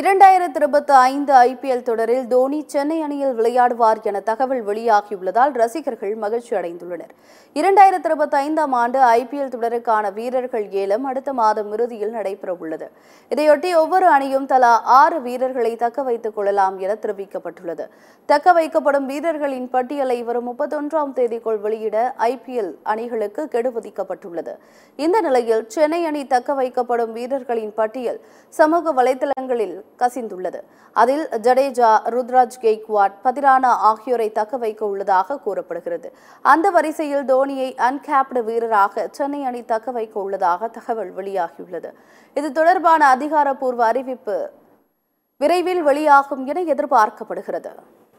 இரண்டாயிரத்தி இருபத்தி ஐந்து ஐபிஎல் தொடரில் தோனி சென்னை அணியில் விளையாடுவார் என தகவல் வெளியாகியுள்ளதால் ரசிகர்கள் மகிழ்ச்சி அடைந்துள்ளனர் இரண்டாயிரத்தி இருபத்தி ஐந்தாம் ஆண்டு ஐபிஎல் தொடருக்கான வீரர்கள் ஏலம் அடுத்த மாதம் இறுதியில் நடைபெறவுள்ளது இதையொட்டி ஒவ்வொரு அணியும் தலா ஆறு வீரர்களை தக்க வைத்துக் கொள்ளலாம் என தெரிவிக்கப்பட்டுள்ளது தக்க வைக்கப்படும் வீரர்களின் பட்டியலை வரும் முப்பத்தொன்றாம் தேதிக்குள் வெளியிட ஐபிஎல் அணிகளுக்கு கெடு விதிக்கப்பட்டுள்ளது இந்த நிலையில் சென்னை அணி தக்க வைக்கப்படும் வீரர்களின் பட்டியல் சமூக வலைதளங்களில் கசிந்துள்ளது அதில் ஜடேஜா ருத்ராஜ் கெய்க்வாட் பதிரானா ஆகியோரை தக்க வைக்க உள்ளதாக கூறப்படுகிறது அந்த வரிசையில் தோனியை அன்கேப்டு வீரராக சென்னை அணி தக்க வைக்க உள்ளதாக தகவல் வெளியாகியுள்ளது இது தொடர்பான அதிகாரப்பூர்வ அறிவிப்பு விரைவில் வெளியாகும் என எதிர்பார்க்கப்படுகிறது